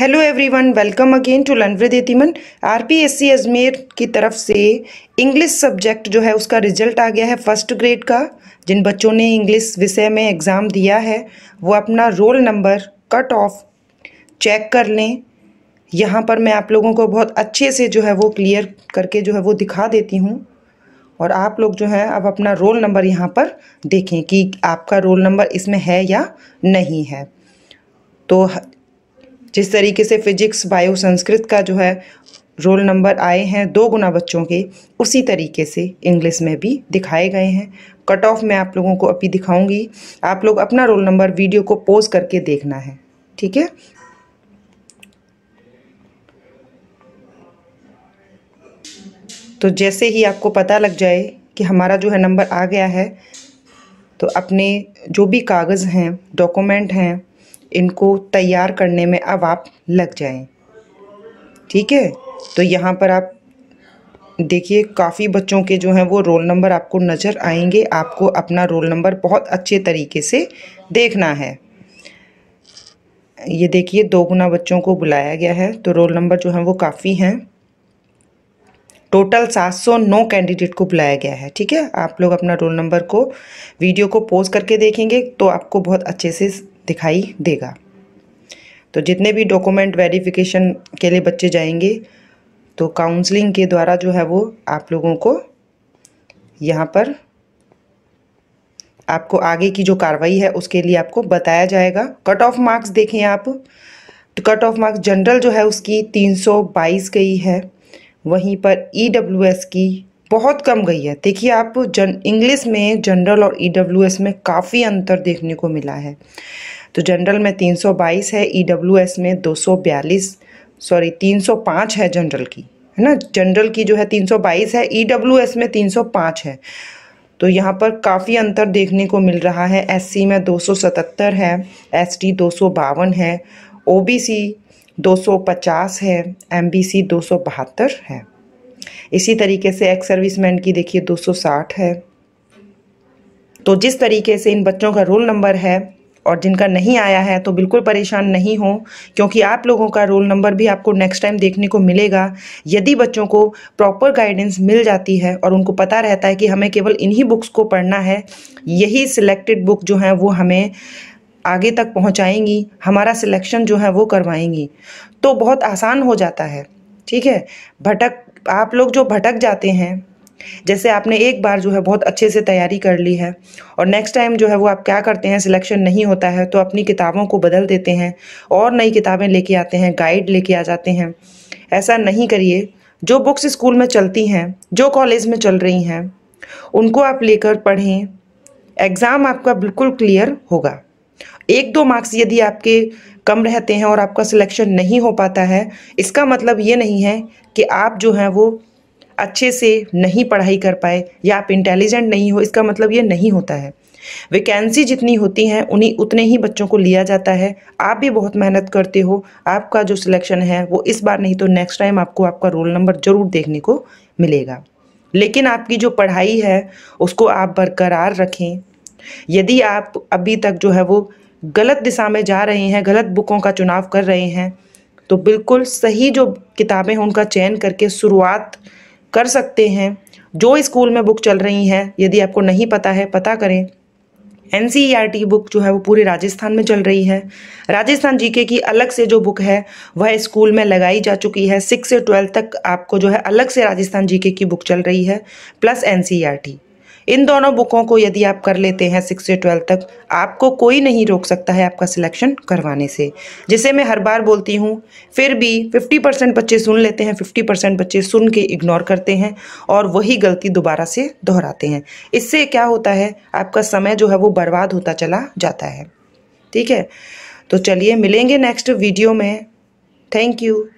hello everyone welcome again to लनवृद तिमन RPSC Ajmer की तरफ से इंग्लिश सब्जेक्ट जो है उसका रिजल्ट आ गया है फर्स्ट ग्रेड का जिन बच्चों ने इंग्लिश विषय में एग्ज़ाम दिया है वो अपना roll number cut off check कर लें यहाँ पर मैं आप लोगों को बहुत अच्छे से जो है वो क्लियर करके जो है वो दिखा देती हूँ और आप लोग जो है अब अपना रोल नंबर यहाँ पर देखें कि आपका रोल नंबर इसमें है या नहीं है तो जिस तरीके से फिजिक्स बायो संस्कृत का जो है रोल नंबर आए हैं दो गुना बच्चों के उसी तरीके से इंग्लिश में भी दिखाए गए हैं कट ऑफ में आप लोगों को अभी दिखाऊंगी आप लोग अपना रोल नंबर वीडियो को पोज करके देखना है ठीक है तो जैसे ही आपको पता लग जाए कि हमारा जो है नंबर आ गया है तो अपने जो भी कागज़ हैं डॉक्यूमेंट हैं इनको तैयार करने में अब आप लग जाएं ठीक है तो यहाँ पर आप देखिए काफ़ी बच्चों के जो हैं वो रोल नंबर आपको नज़र आएंगे आपको अपना रोल नंबर बहुत अच्छे तरीके से देखना है ये देखिए दो गुना बच्चों को बुलाया गया है तो रोल नंबर जो हैं वो काफ़ी हैं टोटल 709 कैंडिडेट को बुलाया गया है ठीक है आप लोग अपना रोल नंबर को वीडियो को पोज करके देखेंगे तो आपको बहुत अच्छे से दिखाई देगा तो जितने भी डॉक्यूमेंट वेरिफिकेशन के लिए बच्चे जाएंगे तो काउंसलिंग के द्वारा जो है वो आप लोगों को यहाँ पर आपको आगे की जो कार्रवाई है उसके लिए आपको बताया जाएगा कट ऑफ मार्क्स देखें आप तो कट ऑफ मार्क्स जनरल जो है उसकी 322 गई है वहीं पर ई e की बहुत कम गई है देखिए आप जन इंग्लिश में जनरल और ई e में काफ़ी अंतर देखने को मिला है तो जनरल में 322 है ईडब्ल्यूएस e में 242 सॉरी 305 है जनरल की है ना जनरल की जो है 322 है ईडब्ल्यूएस e में 305 है तो यहाँ पर काफ़ी अंतर देखने को मिल रहा है एससी में 277 है एसटी दो है ओबीसी 250 है एमबीसी 272 है इसी तरीके से एक्स सर्विसमैन की देखिए 260 है तो जिस तरीके से इन बच्चों का रोल नंबर है और जिनका नहीं आया है तो बिल्कुल परेशान नहीं हो क्योंकि आप लोगों का रोल नंबर भी आपको नेक्स्ट टाइम देखने को मिलेगा यदि बच्चों को प्रॉपर गाइडेंस मिल जाती है और उनको पता रहता है कि हमें केवल इन्हीं बुक्स को पढ़ना है यही सिलेक्टेड बुक जो है वो हमें आगे तक पहुँचाएंगी हमारा सिलेक्शन जो है वो करवाएंगी तो बहुत आसान हो जाता है ठीक है भटक आप लोग जो भटक जाते हैं जैसे आपने एक बार जो है बहुत अच्छे से तैयारी कर ली है और नेक्स्ट टाइम जो है वो आप क्या करते हैं सिलेक्शन नहीं होता है तो अपनी किताबों को बदल देते हैं और नई किताबें लेके आते हैं गाइड लेके आ जाते हैं ऐसा नहीं करिए जो बुक्स स्कूल में चलती हैं जो कॉलेज में चल रही हैं उनको आप लेकर पढ़ें एग्ज़ाम आपका बिल्कुल क्लियर होगा एक दो मार्क्स यदि आपके कम रहते हैं और आपका सिलेक्शन नहीं हो पाता है इसका मतलब ये नहीं है कि आप जो हैं वो अच्छे से नहीं पढ़ाई कर पाए या आप इंटेलिजेंट नहीं हो इसका मतलब ये नहीं होता है वैकेंसी जितनी होती हैं उन्हीं उतने ही बच्चों को लिया जाता है आप भी बहुत मेहनत करते हो आपका जो सिलेक्शन है वो इस बार नहीं तो नेक्स्ट टाइम आपको आपका रोल नंबर ज़रूर देखने को मिलेगा लेकिन आपकी जो पढ़ाई है उसको आप बरकरार रखें यदि आप अभी तक जो है वो गलत दिशा में जा रहे हैं गलत बुकों का चुनाव कर रहे हैं तो बिल्कुल सही जो किताबें हैं उनका चयन करके शुरुआत कर सकते हैं जो स्कूल में बुक चल रही हैं यदि आपको नहीं पता है पता करें एन e बुक जो है वो पूरे राजस्थान में चल रही है राजस्थान जीके की अलग से जो बुक है वह स्कूल में लगाई जा चुकी है सिक्स से ट्वेल्थ तक आपको जो है अलग से राजस्थान जीके की बुक चल रही है प्लस एन इन दोनों बुकों को यदि आप कर लेते हैं सिक्स से ट्वेल्थ तक आपको कोई नहीं रोक सकता है आपका सिलेक्शन करवाने से जिसे मैं हर बार बोलती हूँ फिर भी फिफ्टी परसेंट बच्चे सुन लेते हैं फिफ्टी परसेंट बच्चे सुन के इग्नोर करते हैं और वही गलती दोबारा से दोहराते हैं इससे क्या होता है आपका समय जो है वो बर्बाद होता चला जाता है ठीक है तो चलिए मिलेंगे नेक्स्ट वीडियो में थैंक यू